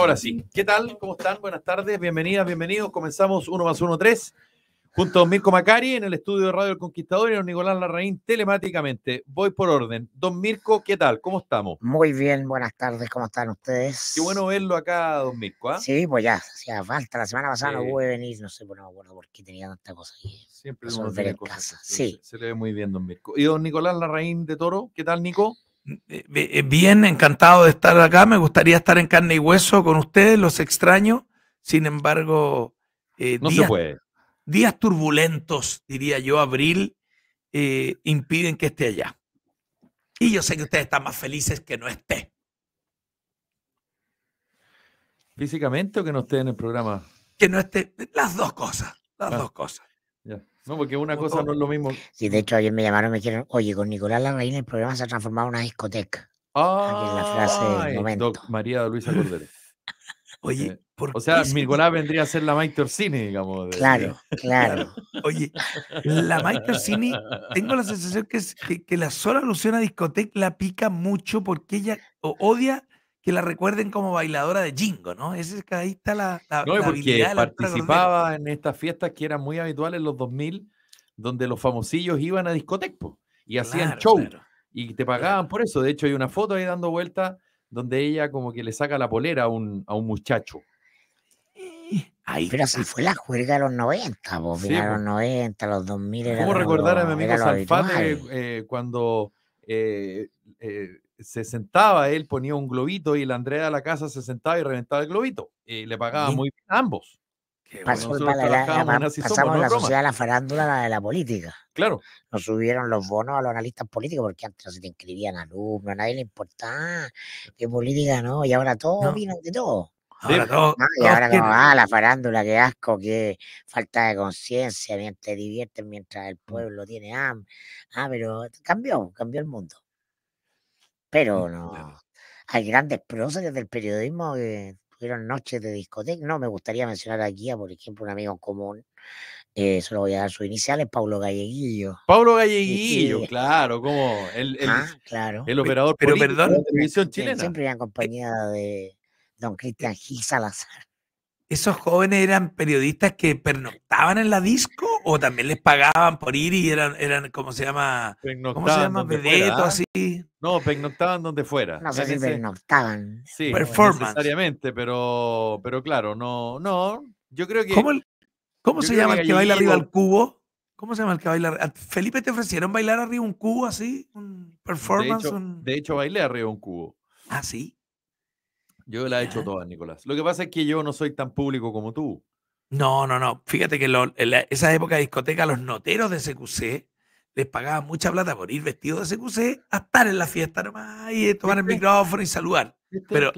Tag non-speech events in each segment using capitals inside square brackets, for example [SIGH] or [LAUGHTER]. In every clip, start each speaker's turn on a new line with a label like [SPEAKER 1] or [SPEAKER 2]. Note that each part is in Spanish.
[SPEAKER 1] Ahora sí. ¿Qué tal? ¿Cómo están? Buenas tardes, bienvenidas, bienvenidos. Comenzamos uno más uno tres. Junto a Don Mirko Macari en el estudio de Radio El Conquistador y don Nicolás Larraín telemáticamente. Voy por orden. Don Mirko, ¿qué tal? ¿Cómo estamos? Muy
[SPEAKER 2] bien, buenas tardes, ¿cómo están ustedes? Qué
[SPEAKER 1] bueno verlo acá, don Mirko. ¿ah? Sí, pues ya, hacía falta. La
[SPEAKER 2] semana pasada no pude venir, no sé, pues no por qué tenía tanta cosa ahí. Siempre es en casa.
[SPEAKER 1] Sí. se le ve muy bien, don Mirko. ¿Y don Nicolás Larraín de Toro? ¿Qué tal, Nico? Eh, eh, bien
[SPEAKER 3] encantado de estar acá. Me gustaría estar en carne y hueso con ustedes, los extraño. Sin embargo, eh, días, turbulentos, diría yo, abril, impiden que esté allá. Y yo sé que ustedes están más felices que no esté.
[SPEAKER 1] ¿Físicamente o que no esté en el programa? Que no esté. Las dos cosas. Las ah. dos cosas. ya no, porque una cosa no es lo mismo. Sí,
[SPEAKER 2] de hecho ayer me llamaron y me dijeron, oye, con Nicolás Larraín el programa se ha transformado en una discoteca.
[SPEAKER 1] Ah, es la frase del momento. María Luisa Cordero. [LAUGHS] Oye, eh, o sea, Nicolás vendría a ser la Mike Orsini, digamos. claro, claro. [LAUGHS] Oye, la Mike Orsini, tengo la
[SPEAKER 3] sensación que, que, que, la sola alusión a discoteca la pica mucho porque ella
[SPEAKER 1] odia que la recuerden como bailadora de jingo, ¿no? Ese, ahí está la, la No, porque participaba en estas fiestas que eran muy habituales en los 2000, donde los famosillos iban a discotecas y hacían show y te pagaban por eso. De hecho, hay una foto ahí dando vuelta donde ella como que le saca la polera a un, muchacho.
[SPEAKER 2] Eh, ahí Pero si fue la juerga de los 90, vos, los 90, los 2000. ¿Cómo recordar a mi amiga Salfate
[SPEAKER 1] eh, cuando eh, se sentaba, él ponía un globito y la Andrea de la casa se sentaba y reventaba el globito. Y eh, le pagaba muy bien a ambos. Pasó, la, pasamos la sociedad de la
[SPEAKER 2] farándula de la política. Claro. Nos subieron los bonos a los analistas políticos porque antes se te inscribían alumnos, a nadie le importaba qué política, ¿no? Y ahora todos vino de todo.
[SPEAKER 1] y ahora ah, la
[SPEAKER 2] farándula, qué asco, qué falta de conciencia, mientras te divierten, mientras el mm. pueblo tiene hambre. Ah, pero cambió, cambió el mundo. Pero mm, no. Hay grandes próceres del periodismo que tuvieron noches de discoteca. No, me gustaría mencionar aquí a, por ejemplo, un amigo en común.
[SPEAKER 1] Eh, solo voy a
[SPEAKER 2] dar sus iniciales, Pablo Galleguillo.
[SPEAKER 1] Pablo Galleguillo, eh, claro, como el, ah, operador pero, perdón, televisión chilena.
[SPEAKER 3] Siempre en compañía de don Cristian Gil Salazar. ¿Esos jóvenes eran periodistas que pernoctaban en la disco o también les pagaban por ir y eran, eran
[SPEAKER 1] ¿cómo se llama? ¿Cómo se llama? Vedeto, ¿ah? así. No, pernoctaban donde fuera. No pernoctaban. Sí, Performance. necesariamente, pero, pero claro, no, no, yo creo que... ¿Cómo, se llama el que baila arriba al
[SPEAKER 3] cubo? ¿Cómo se llama el que baila? arriba? Felipe, ¿te
[SPEAKER 1] ofrecieron bailar arriba un cubo así? ¿Un performance? de hecho bailé arriba un cubo. ¿Ah, sí? Yo la he hecho todas, Nicolás. Lo que pasa es que yo no soy tan público como tú.
[SPEAKER 3] No, no, no. Fíjate que en esa época de discoteca, los noteros de SQC les pagaban mucha plata por ir vestidos de SQC a estar en la fiesta nomás y tomar el micrófono y saludar. Pero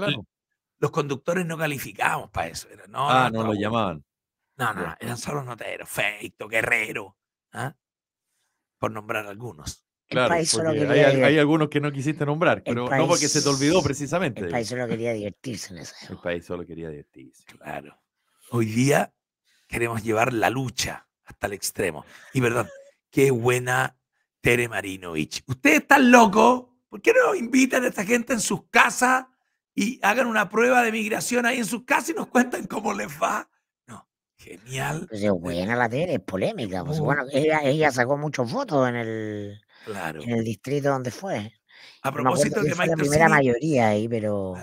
[SPEAKER 3] los conductores no calificábamos para eso. ah, no, los lo llamaban. No, no, eran solo noteros, Feito, Guerrero, ¿ah? por nombrar algunos. Claro,
[SPEAKER 1] hay, algunos que no quisiste nombrar, pero no porque se te olvidó precisamente. El país
[SPEAKER 3] solo quería divertirse en esa El país solo quería divertirse, claro. Hoy día queremos llevar la lucha hasta el extremo. Y verdad, qué buena Tere Marinovich. Ustedes están locos. ¿Por qué no invitan a esta gente en sus casas y hagan una prueba de migración ahí en sus casas y nos cuentan cómo les va? No, genial.
[SPEAKER 2] es buena la Tere, es polémica. Pues bueno, ella, ella sacó muchas fotos en el en el distrito donde fue.
[SPEAKER 3] A propósito de Mike la primera mayoría
[SPEAKER 2] ahí, pero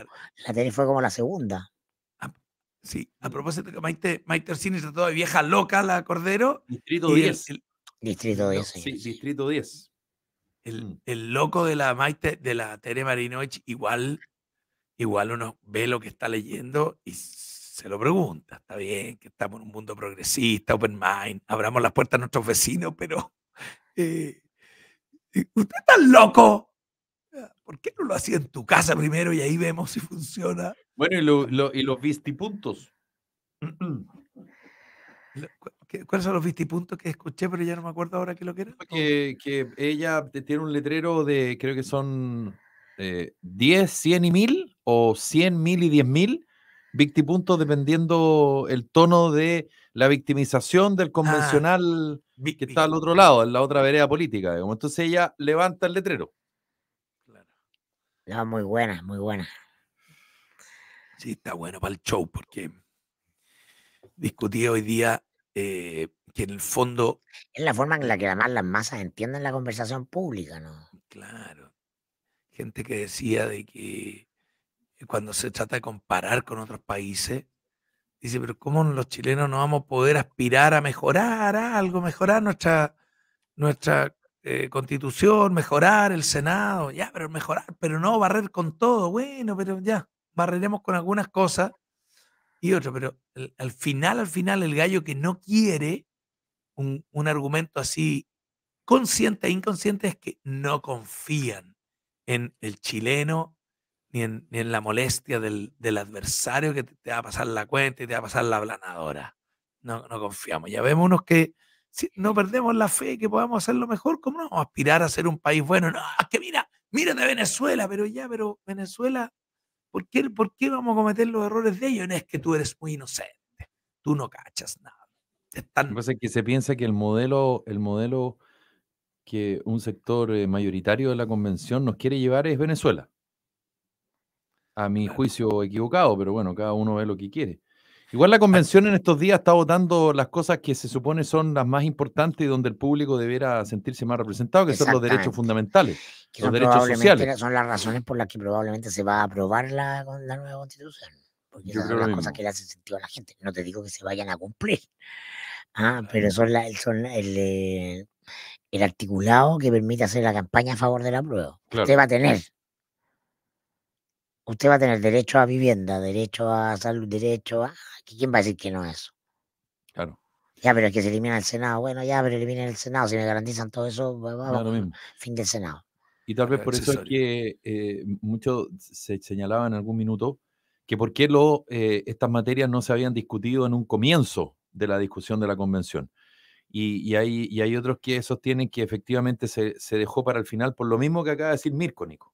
[SPEAKER 2] la tele fue como la segunda. sí,
[SPEAKER 3] a propósito que maite maite sobre trató de vieja loca la Cordero. Distrito 10.
[SPEAKER 2] distrito 10. sí,
[SPEAKER 3] Distrito 10. El, mm. el, loco de la Maite, de la Tere Marinovich, igual, igual uno ve lo que está leyendo y se lo pregunta. Está bien que estamos en un mundo progresista, open mind, abramos las puertas a nuestros vecinos, pero [LAUGHS] eh,
[SPEAKER 1] ¿Usted está loco? ¿Por qué no lo hacía en tu casa primero
[SPEAKER 3] y ahí vemos si funciona?
[SPEAKER 1] Bueno, y, los vistipuntos.
[SPEAKER 3] ¿Cuáles son los vistipuntos que escuché, pero ya no me acuerdo ahora qué lo que era?
[SPEAKER 1] Que, ella tiene un letrero de, creo que son 10, eh, 100 y 1000, o 100, 1000 y 10.000 vistipuntos, dependiendo el tono de la victimización del ah. convencional que está al otro lado, en la otra vereda política. Entonces ella levanta el letrero. Claro. Ah, muy buena, muy buena. Sí, está bueno para el show, porque
[SPEAKER 3] discutí hoy día eh, que en el fondo. Es la forma en la eh que además las masas entienden la conversación pública, ¿no? Claro. Gente que decía de que cuando se trata de comparar con otros países, Dice, pero ¿cómo los chilenos no vamos a poder aspirar a mejorar algo, mejorar nuestra, nuestra eh, constitución, mejorar el Senado? Ya, pero mejorar, pero no barrer con todo. Bueno, pero ya, barreremos con algunas cosas y otras. Pero al final, al final, el gallo que no quiere un, un argumento así consciente e inconsciente es que no confían en el chileno ni en, la molestia del, del, adversario que te, va a pasar la cuenta y te va a pasar la ablanadora No, no confiamos. Ya vemos unos que si no perdemos la fe que podamos hacerlo mejor, ¿cómo no aspirar a ser un país bueno? No, es que mira, mírate Venezuela, pero ya, pero Venezuela, ¿por qué, ¿por qué vamos a cometer los errores de ellos? No es que tú eres muy inocente, tú no
[SPEAKER 1] cachas nada. Están... Lo que que se piensa que el modelo, el modelo que un sector eh, mayoritario de la convención nos quiere llevar es Venezuela a mi juicio equivocado, pero bueno, cada uno ve lo que quiere. Igual la convención en estos días está votando las cosas que se supone son las más importantes y donde el público debiera sentirse más representado, que son los derechos fundamentales, los derechos sociales. Son
[SPEAKER 2] las razones por las que probablemente se va a aprobar la,
[SPEAKER 1] la nueva constitución. Porque esas son las cosas que le hacen sentido
[SPEAKER 2] a la gente. No te digo que se vayan a cumplir, [LAUGHS] ah, pero son, la, son eh, el, articulado que permite hacer la campaña a favor de la prueba. Usted va a tener usted va a tener derecho a vivienda, derecho a salud, derecho a... ¿Quién va a decir que no es? eso? Claro. Ya, pero es que se elimina el Senado. Bueno, ya, pero elimina el Senado. Si me garantizan todo eso, vamos, mismo. fin del Senado.
[SPEAKER 1] Y tal vez por eso es que eh, muchos se señalaba en algún minuto que por qué lo, eh, estas materias no se habían discutido en un comienzo de la discusión de la convención. Y, y, hay, otros que sostienen que efectivamente se, se, dejó para el final por lo mismo que acaba de decir Mirko, Nico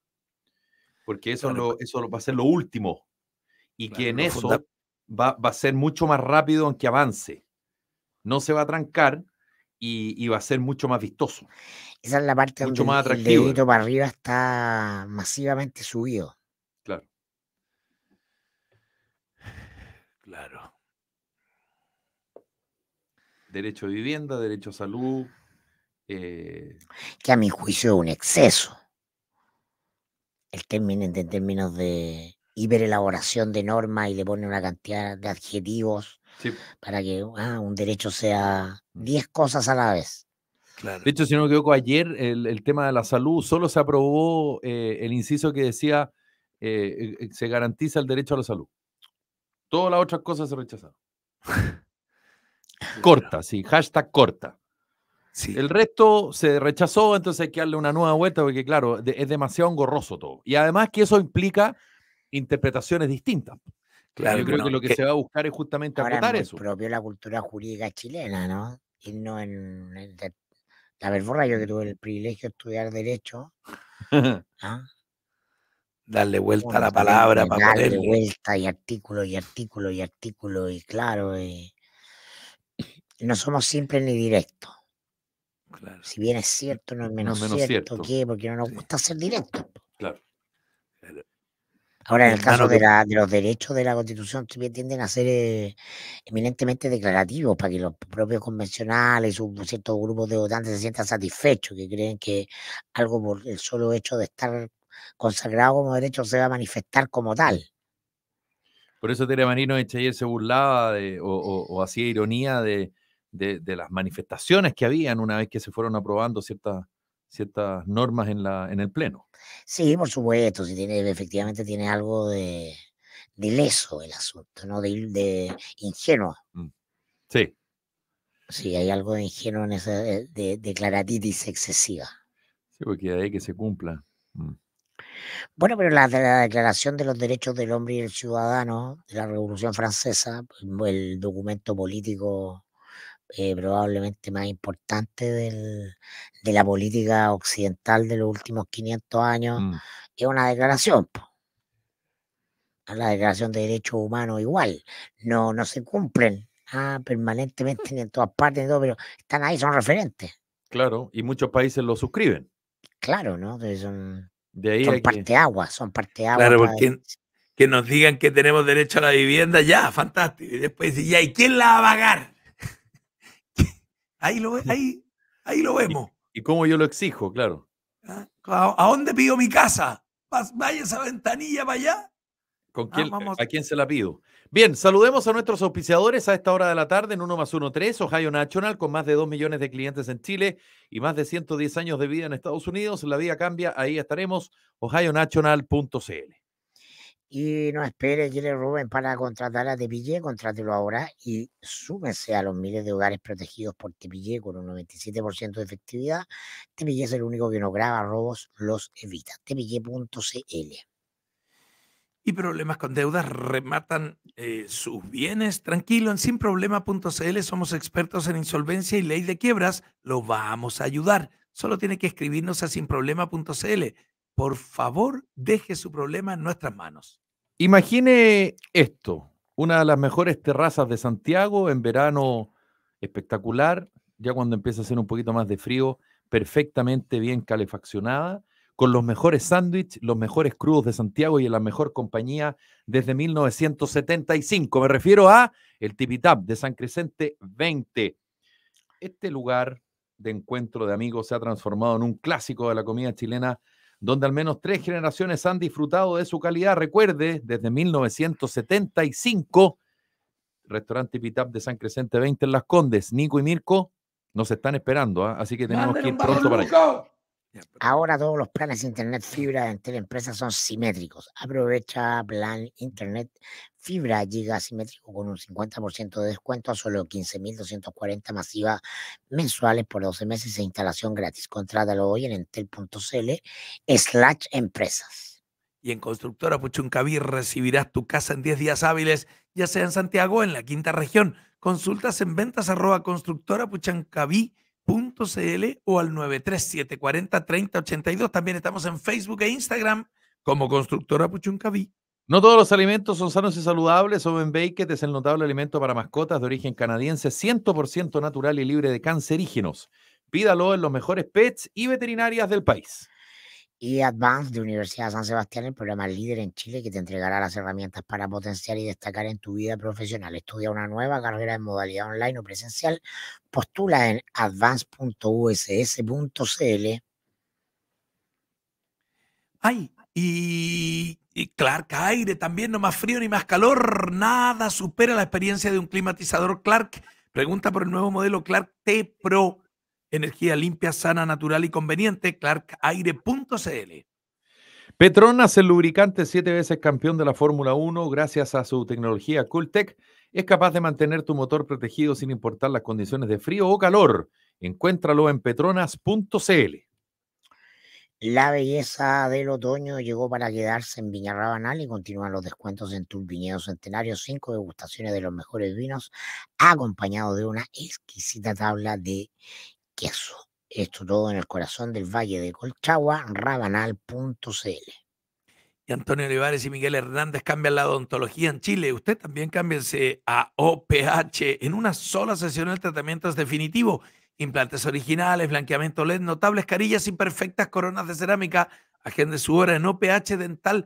[SPEAKER 1] porque eso, eso va a ser lo último y que en eso va, a ser mucho más rápido en que avance. No se va a trancar y, va a ser mucho más vistoso. Esa
[SPEAKER 2] es la parte mucho donde más el dedito para arriba está masivamente subido.
[SPEAKER 3] Claro.
[SPEAKER 1] Claro. Derecho a vivienda, derecho a salud. Eh,
[SPEAKER 2] que a mi juicio es un exceso el término, en términos de hiperelaboración de normas y le pone una cantidad de adjetivos para que ah, un derecho sea 10 cosas a la vez.
[SPEAKER 1] De hecho, si no me equivoco, ayer el, tema de la salud solo se aprobó eh, el inciso que decía eh, eh, se garantiza el derecho a la salud. Todas las otras cosas se rechazaron. [LAUGHS] corta, sí, hashtag corta. El resto se rechazó, entonces hay que darle una nueva vuelta porque, claro, es demasiado engorroso todo. Y además que eso implica interpretaciones distintas. yo creo que lo que, se va a buscar es justamente acotar es eso.
[SPEAKER 2] propio la cultura jurídica chilena, ¿no? Y no en... de, la verborra, yo que tuve el privilegio de estudiar Derecho,
[SPEAKER 3] ¿ah? darle vuelta a la palabra para darle vuelta
[SPEAKER 2] y artículo y artículo y artículo y claro no somos simples ni directos si bien es cierto, no es menos, cierto, que porque no nos gusta ser directo Claro.
[SPEAKER 1] Ahora, en el caso de,
[SPEAKER 2] los derechos de la Constitución, también tienden a ser eh, eminentemente declarativos para que los propios convencionales o ciertos grupos de votantes se sientan satisfechos, que creen que algo por el solo hecho de estar consagrado como derecho se va a manifestar como tal.
[SPEAKER 1] Por eso Tere Marino Echayer se burlaba de, o hacía ironía de, de, las manifestaciones que habían una vez que se fueron aprobando ciertas ciertas normas en, la, en el Pleno.
[SPEAKER 2] Sí, por supuesto, tiene, efectivamente tiene algo de, leso el asunto, ¿no? De, de mm. Sí. Sí, hay algo de ingenuo en esa eh, declaratitis excesiva.
[SPEAKER 1] Sí, porque hay que se cumpla. Mm.
[SPEAKER 2] Bueno, pero la, la, Declaración de los Derechos del Hombre y del Ciudadano de la Revolución Francesa, el documento político eh, probablemente más importante de la política occidental de los últimos 500 años, mm. es una declaración. La declaración de derechos humanos igual, no, no se cumplen ah, permanentemente en todas partes, pero están ahí, son referentes.
[SPEAKER 1] Claro, y muchos países lo suscriben. Claro, ¿no? son, parte agua, son parte agua.
[SPEAKER 3] que nos digan que tenemos derecho a la vivienda, ya, fantástico. Y después, ¿y quién la va a pagar?
[SPEAKER 1] Ahí lo, [LAUGHS] ahí, ahí lo vemos. ¿Y, cómo yo lo exijo, claro?
[SPEAKER 3] Ah, ¿A, dónde pido mi casa? Vaya esa ventanilla para allá.
[SPEAKER 1] ¿Con ah, quién, eh, ¿A quién se la pido? Bien, saludemos a nuestros auspiciadores a esta hora de la tarde en 1 más 1, 3, Ohio National, con más de 2 millones de clientes en Chile y más de 110 años de vida en Estados Unidos. La vida cambia, ahí estaremos, ohionational.cl.
[SPEAKER 2] Y no espere, quiere Rubén, para contratar a Tepillé, contrátelo ahora y súmese a los miles de hogares protegidos por Tepillé con un 97% de efectividad. Tepillé es el único que no graba robos, los evita. Tepillé.cl
[SPEAKER 3] y problemas con deudas rematan eh, sus bienes. Tranquilo, en sinproblema.cl somos expertos en insolvencia y ley de quiebras. Lo vamos a ayudar. Solo tiene que escribirnos a sinproblema.cl por favor, deje su problema en nuestras manos.
[SPEAKER 1] Imagine esto, una de las mejores terrazas de Santiago, en verano espectacular, ya cuando empieza a hacer un poquito más de frío, perfectamente bien calefaccionada, con los mejores sándwiches, los mejores crudos de Santiago y en la mejor compañía desde 1975. Me refiero a el Tipitap de San Crescente 20. Este lugar de encuentro de amigos se ha transformado en un clásico de la comida chilena donde al menos tres generaciones han disfrutado de su calidad. Recuerde, desde 1975, restaurante Pitap de San Crescente 20 en Las Condes, Nico y Mirko nos están esperando, ¿ah? así que tenemos que ir pronto para allá.
[SPEAKER 2] Ahora todos los planes Internet Fibra en empresas son simétricos. Aprovecha plan Internet Fibra Giga simétrico con un 50% de descuento a solo 15.240 masivas mensuales por 12 meses e instalación gratis. Contrátalo hoy en entel.cl slash empresas.
[SPEAKER 3] Y en Constructora Puchuncaví recibirás tu casa en 10 días hábiles, ya sea en Santiago o en la quinta región. Consultas en ventas arroba constructora puchancabí. .cl o al
[SPEAKER 1] 937 También estamos en Facebook e Instagram como Constructora Puchuncaví. No todos los alimentos son sanos y saludables. Oven Baked es el notable alimento para mascotas de origen canadiense, 100% natural y libre de cancerígenos. Pídalo en los mejores pets y veterinarias del país y Advance
[SPEAKER 2] de Universidad San Sebastián, el programa líder en Chile que te entregará las herramientas para potenciar y destacar en tu vida profesional. Estudia una nueva carrera en modalidad online o presencial. Postula en advance.uss.cl.
[SPEAKER 3] Ay, y Clark Aire también, no más frío ni más calor. Nada supera la experiencia de un climatizador Clark. Pregunta por el nuevo modelo Clark T Pro Energía limpia, sana, natural y conveniente. Clarkaire.cl.
[SPEAKER 1] Petronas, el lubricante siete veces campeón de la Fórmula 1, gracias a su tecnología CoolTech, es capaz de mantener tu motor protegido sin importar las condiciones de frío o calor. Encuéntralo en petronas.cl.
[SPEAKER 2] La belleza del otoño llegó para quedarse en Viñarrabanal y continúan los descuentos en tus Viñedo Centenario. Cinco degustaciones de los mejores vinos, acompañado de una exquisita tabla de queso. Esto todo en el corazón del Valle de Colchagua, rabanal.cl.
[SPEAKER 3] Y Antonio Olivares y Miguel Hernández cambian la odontología en Chile. Usted también cámbiense a OPH. En una sola sesión el tratamiento es definitivo. Implantes originales, blanqueamiento LED, notables carillas
[SPEAKER 1] imperfectas, coronas de cerámica. Agende su hora en ophdental.cl.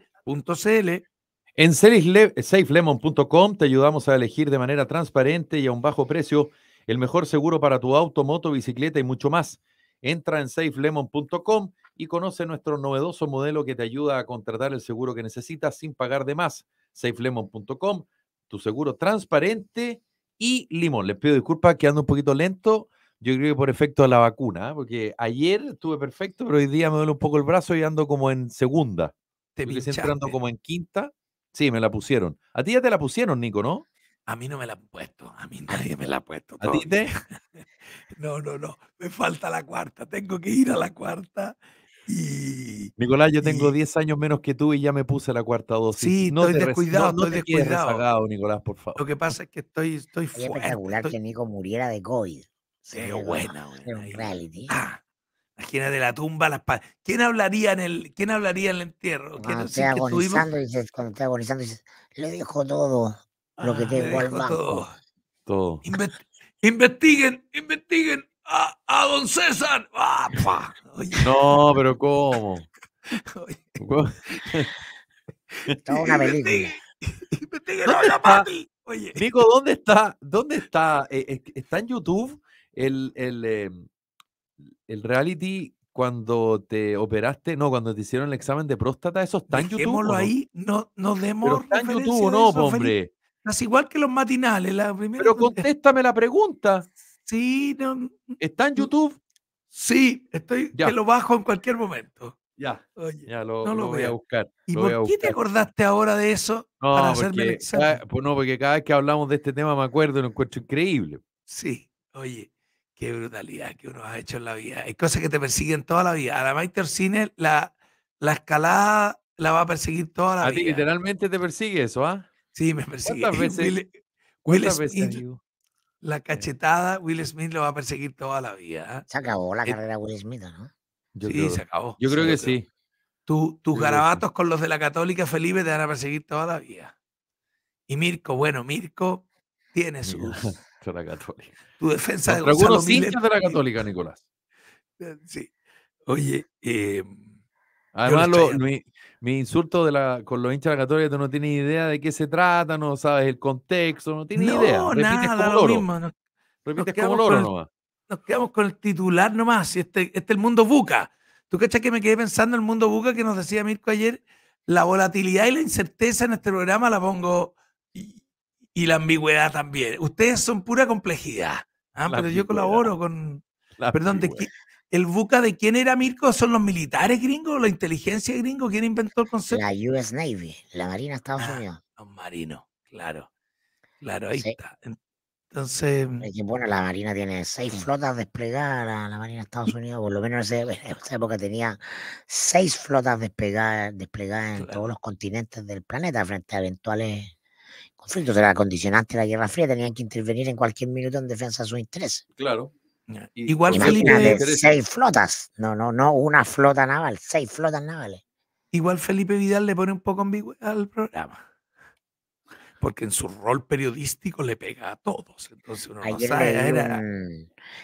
[SPEAKER 1] En safelemon.com te ayudamos a elegir de manera transparente y a un bajo precio el mejor seguro para tu auto, moto, bicicleta y mucho más. Entra en safelemon.com y conoce nuestro novedoso modelo que te ayuda a contratar el seguro que necesitas sin pagar de más. safelemon.com, tu seguro transparente y limón. Les pido disculpas que ando un poquito lento. Yo creo que por efecto de la vacuna, ¿eh? porque ayer estuve perfecto, pero hoy día me duele un poco el brazo y ando como en segunda. Te ves entrando como en quinta. Sí, me la pusieron. A ti ya te la pusieron, Nico, ¿no?
[SPEAKER 3] A mí no me la han puesto, a
[SPEAKER 1] mí ah, nadie me la ha puesto. ¿A ti te? [LAUGHS]
[SPEAKER 3] No, no, no, me falta la cuarta, tengo que ir a la cuarta.
[SPEAKER 1] Y, Nicolás, yo tengo 10 años menos que tú y ya me puse la cuarta dosis. Sí, no estoy descuidado, no, estoy te descuidado. Nicolás, por favor. Lo que
[SPEAKER 3] pasa es que estoy, estoy Es espectacular
[SPEAKER 2] que Nico muriera de COVID. Qué buena, güey. [LAUGHS] reality. Ah,
[SPEAKER 3] de la tumba, las pa... ¿Quién hablaría en el, quién hablaría en el entierro? Ah, no, estoy agonizando,
[SPEAKER 2] dices, cuando esté agonizando, dices, le dejo todo lo que ah, tengo al
[SPEAKER 1] Todo.
[SPEAKER 3] investiguen, investiguen a, don César. Ah,
[SPEAKER 1] no, pero ¿cómo? [LAUGHS] ¿Cómo? una película. Investiguen, ¿Dónde está? [LAUGHS] Ah, Oye. ¿dónde está? ¿Dónde está? Eh, ¿Está en YouTube el, el, em, el reality cuando te operaste, no, cuando te hicieron el examen de próstata, eso está en YouTube. démoslo ahí, no,
[SPEAKER 3] no demos. está en YouTube, no, hombre. Es igual que los matinales. La primera Pero contéstame la pregunta. Sí, no. ¿Está en YouTube? Sí, estoy, ya. lo bajo en cualquier momento.
[SPEAKER 1] Ya, Oye, ya lo, no voy a buscar. ¿Y por qué te
[SPEAKER 3] acordaste ahora
[SPEAKER 1] de eso para hacerme el examen? Pues no, porque cada vez que hablamos de este tema me acuerdo, lo encuentro increíble. Sí,
[SPEAKER 3] oye, qué
[SPEAKER 1] brutalidad que uno ha hecho en la vida. Hay cosas que te persiguen toda
[SPEAKER 3] la vida. A la Maite Cine la, escalada la va a perseguir toda la vida. A ti literalmente
[SPEAKER 1] te persigue eso, ¿ah? Sí, me persigue. ¿Cuántas [LAUGHS] veces, Will, Smith,
[SPEAKER 3] la cachetada, Will Smith lo va a perseguir toda la vida.
[SPEAKER 1] Se acabó la eh, carrera
[SPEAKER 3] de Will Smith, ¿no?
[SPEAKER 1] sí, se acabó. Yo creo que sí. tus garabatos
[SPEAKER 3] con los de la Católica Felipe te van a perseguir toda la vida. Y Mirko, bueno, Mirko tiene sus.
[SPEAKER 1] [LAUGHS] de la Católica. Tu defensa de Gonzalo de la Católica, Nicolás. Eh, sí. Oye, eh, además lo, lo, mi insulto de la, con los hinchas de la Católica, tú no tienes idea de qué se trata, no sabes el contexto, no tienes idea. No, nada, como Mismo, nos, Repites como loro nomás. Nos quedamos con
[SPEAKER 3] el titular nomás. Este, este es el mundo buca. ¿Tú cachas que me quedé pensando en el mundo buca que nos decía Mirko ayer? La volatilidad y la incerteza en este programa la pongo y, la ambigüedad también. Ustedes son pura complejidad. Ah, pero yo colaboro con. perdón, el buca de quién era Mirko, son los militares gringos, la inteligencia gringo, quién inventó el concepto. La US Navy, la Marina de Estados ah, Unidos. Los marinos, claro. Claro, ahí está. Entonces.
[SPEAKER 2] Mm, bueno, la Marina tiene seis flotas desplegadas, la, Marina de Estados Unidos, por lo menos [LAUGHS] en esa época tenía seis flotas desplegadas, desplegadas en todos los continentes del planeta frente a eventuales conflictos. Era condicionante la Guerra Fría, tenían que intervenir en cualquier minuto en defensa de sus intereses.
[SPEAKER 1] Claro, Igual Felipe, seis
[SPEAKER 2] flotas, no, no, no,
[SPEAKER 3] una flota naval, seis flotas navales. Igual Felipe Vidal le pone un poco ambigüedad al programa. Porque en su rol periodístico le pega a todos. Entonces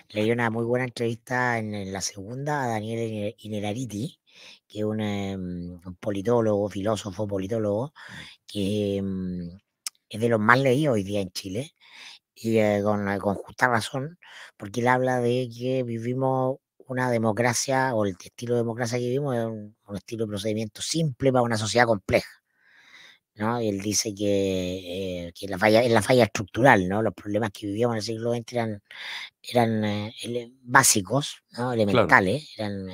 [SPEAKER 2] leí, una muy buena entrevista en, la segunda a Daniel Inerariti, que es em, un, politólogo, filósofo, politólogo, que em, es de los más leídos hoy día en Chile y eh, con, con, justa razón, porque él habla de que vivimos una democracia, o el estilo de democracia que vivimos es un, estilo de procedimiento simple para una sociedad compleja. ¿no? Y él dice eh, que, la falla, es la falla estructural, ¿no? los problemas que vivíamos en el siglo XX eran, eran eh, básicos, ¿no? elementales, eran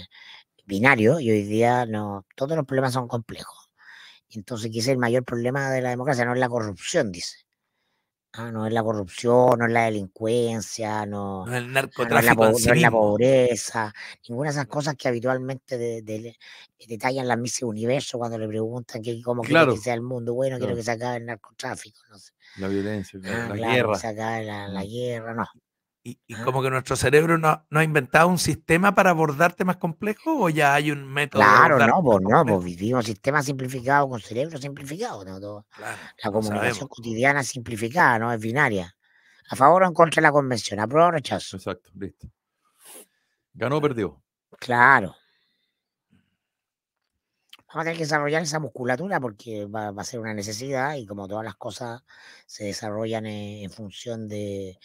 [SPEAKER 2] binarios, y hoy día no, todos los problemas son complejos. Entonces, quizás el mayor problema de la democracia no es la corrupción, dice Ah, no es la corrupción, no es la delincuencia, no, ah,
[SPEAKER 3] es, la, pobreza,
[SPEAKER 2] ninguna de esas cosas que habitualmente detallan las misma Universo cuando le preguntan que, cómo quiere que sea el mundo. Bueno, quiero que se acabe el narcotráfico. No
[SPEAKER 1] sé. La violencia, la, ah, guerra. se
[SPEAKER 2] acabe la guerra,
[SPEAKER 3] no. Y, como que nuestro cerebro no, ha inventado un sistema para abordarte más complejos o ya hay un método. Claro, no, pues no, pues vivimos sistemas simplificados con cerebro simplificado.
[SPEAKER 2] la comunicación cotidiana simplificada, ¿no? Es binaria. A favor o en contra de la convención, prueba o rechazo. Exacto, listo. Ganó o perdió. Claro. Vamos a tener que desarrollar esa musculatura porque va, a ser una necesidad y como todas las cosas se desarrollan en función de,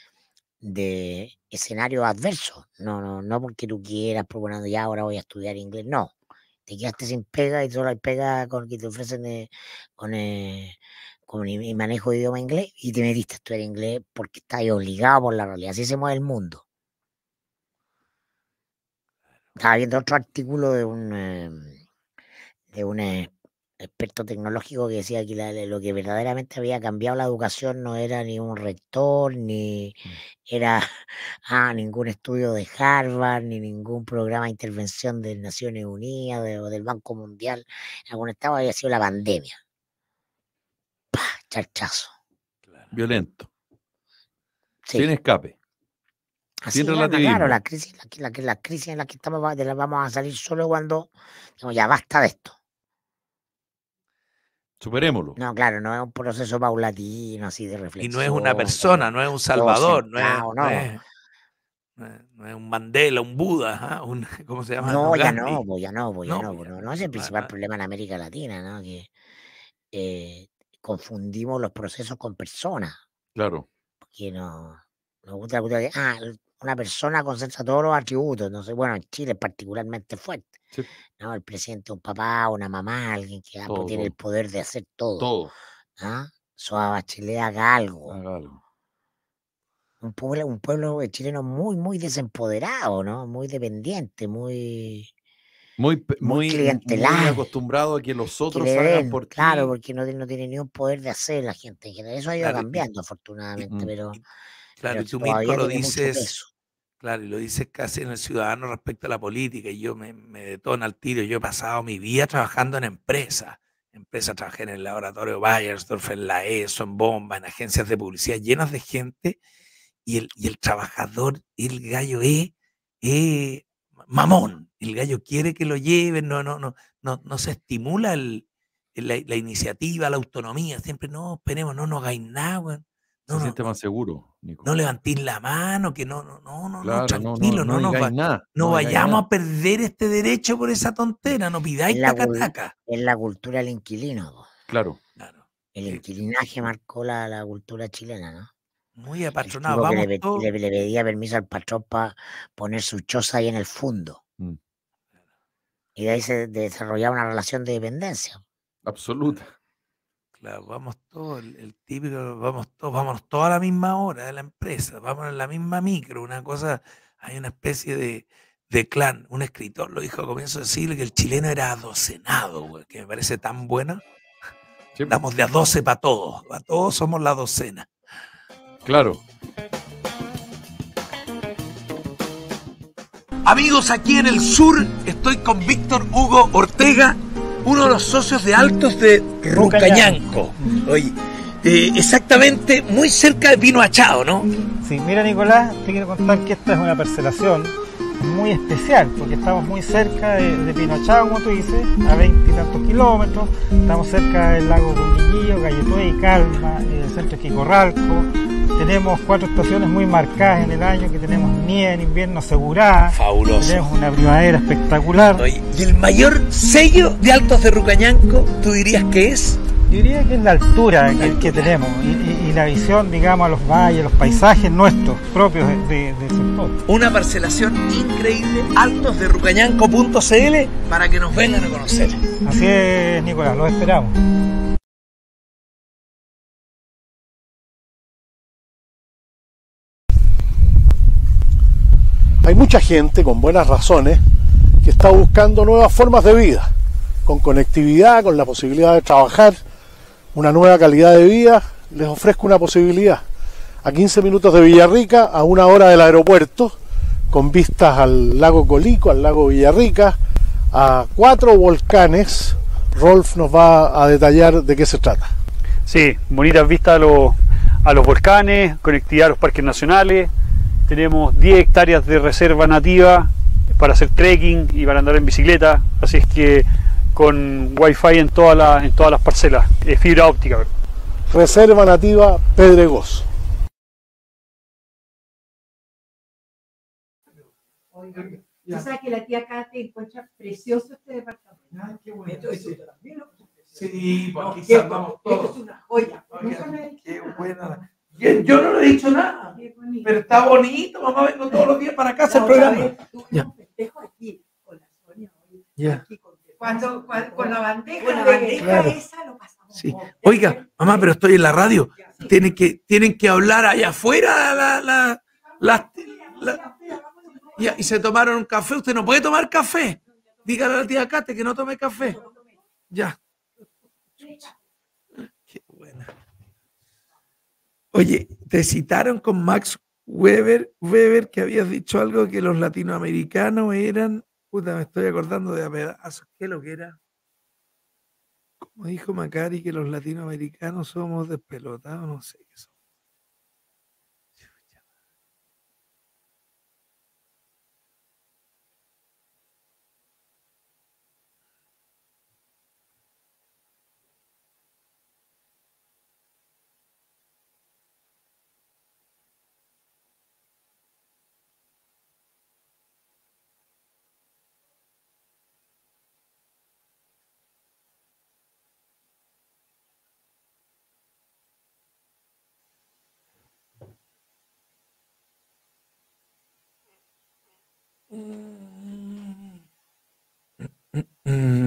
[SPEAKER 2] de escenario adverso No, no, no porque tú quieras proponer pues, ya ahora voy a estudiar inglés. No. Te quedaste sin pega y solo hay pega con que te ofrecen eh, con, eh, con el manejo de idioma inglés y te metiste a estudiar inglés porque estás obligado por la realidad. Así se mueve el mundo. Estaba viendo otro artículo de un em, de un eh, experto tecnológico que decía que lo que verdaderamente había cambiado la educación no era ni un rector, ni mm. era [LAUGHS] ah, ningún estudio de Harvard, ni ningún programa de intervención de Naciones Unidas o del Banco Mundial. En algún estado había sido la pandemia.
[SPEAKER 1] Charchazo. Violento. Sin escape. Sin claro, la
[SPEAKER 2] crisis, la, crisis en la que estamos vamos a salir solo cuando ya basta de esto Superémoslo. No, claro, no es un proceso paulatino así de reflexión. Y no es una persona,
[SPEAKER 1] no es un salvador, no, es,
[SPEAKER 2] no.
[SPEAKER 3] es, no. es, un Mandela, un Buda, [LAUGHS] ¿cómo se llama? No, pues, ya no,
[SPEAKER 2] pues, ya no, pues, ya no, no, es el principal problema en América Latina, ¿no? Que eh, confundimos los procesos con personas. Claro. Porque no, nos gusta ah, una persona concentra todos los atributos. sé, bueno, en Chile es particularmente fuerte. ¿no? El presidente, un papá, una mamá, alguien que tiene el poder de hacer todo. Todo. ¿no? ¿ah? Chile haga algo. Un pueblo, un pueblo chileno muy, muy desempoderado, ¿no? Muy dependiente, muy.
[SPEAKER 1] Muy, muy, acostumbrado a que los otros por Claro,
[SPEAKER 2] porque no, tiene ni un poder de hacer la gente. Eso ha ido cambiando, afortunadamente,
[SPEAKER 1] pero Claro, y tú mismo
[SPEAKER 2] lo dices,
[SPEAKER 3] claro, y lo dices casi en el ciudadano respecto a la política, y yo me, me detona al tiro, yo he pasado mi vida trabajando en empresas, empresas trabajé en el laboratorio Bayersdorf, en la ESO, en Bomba, en agencias de publicidad llenas de gente, y el, trabajador, el gallo es, mamón, el gallo quiere que lo lleven, no, no, no, no, no se estimula la, iniciativa, la autonomía, siempre no, esperemos, no nos hagáis nada,
[SPEAKER 1] no, se siente más seguro, Nico. No levantís la mano, que no, no, no, no, tranquilo, no, vayamos a
[SPEAKER 3] perder este derecho por esa tontera, no pidáis tacataca. Es la cultura del inquilino.
[SPEAKER 1] Claro.
[SPEAKER 2] El inquilinaje marcó la, cultura chilena, ¿no?
[SPEAKER 3] Muy apatronado. Vamos le,
[SPEAKER 2] todo... pedía permiso al patrón para poner su choza ahí en el fondo. Mm. Y de ahí se desarrollaba una relación de dependencia. Absoluta
[SPEAKER 3] vamos todos, el, típico, vamos todos, vamos todos a la misma hora de la empresa, Vamos en la misma micro, una cosa, hay una especie de, de clan. Un escritor lo dijo a comienzo del siglo que el chileno era adocenado, que me parece tan bueno. Damos de a doce para todos, a todos somos la docena. Claro. Amigos, aquí en el sur estoy con Víctor Hugo Ortega uno de los socios de Altos de ...Rucañanco... Oye, eh, exactamente muy cerca de Pino ¿no? Sí, mira Nicolás, te quiero contar que esta es una parcelación muy especial, porque estamos muy cerca de, de como tú dices, a veinte y tantos kilómetros, estamos cerca del lago Conguillío, Galletué y Calma, eh, el centro de Quicorralco, tenemos cuatro estaciones muy marcadas en el año, que tenemos nieve en invierno asegurada. Fabuloso. Tenemos una primavera espectacular. Y el mayor sello de Altos de Rucañanco, ¿tú dirías que es? diría que es la altura que, tenemos y, la visión, digamos, a los valles, los paisajes nuestros propios de, de, sector. Una parcelación increíble, altos para
[SPEAKER 1] que nos vengan a conocer. Así es, Nicolás, los esperamos. Hay mucha gente con buenas razones que está buscando nuevas formas de vida, con conectividad, con la posibilidad de trabajar, una nueva calidad de vida. Les ofrezco una posibilidad. A 15 minutos de Villarrica, a una hora del aeropuerto, con vistas al lago Colico, al lago Villarrica, a cuatro volcanes. Rolf nos va a detallar de qué se trata. Sí, bonitas vistas a los, a los volcanes, conectividad a los parques nacionales, tenemos 10 hectáreas de reserva nativa para hacer trekking y para andar en bicicleta, así es que con wifi en, todas las en todas las parcelas, fibra óptica. Reserva nativa Pedregoso.
[SPEAKER 2] Tú sabes que la tía Kate encuentra precioso este departamento. Ah, qué bueno.
[SPEAKER 3] sí, porque vamos todos. Esto es una joya. qué buena yo no le he dicho nada. Pero está bonito, mamá, vengo todos los días para acá se el programa. Ya. Cuando, cuando, la bandeja, la bandeja esa lo pasamos. Sí. Oiga, mamá, pero estoy en la radio. Tienen que, tienen que hablar allá afuera la, la, la, y, se tomaron un café. Usted no puede tomar café. Dígale a la tía Cate que no tome café. Ya. Qué buena. Oye, te citaron con Max Weber, Weber, que habías dicho algo que los latinoamericanos eran. Puta, me estoy acordando de a pedazos. ¿Qué lo que era? Como dijo Macari, que los latinoamericanos somos despelotados, no sé qué son. Mm-mm.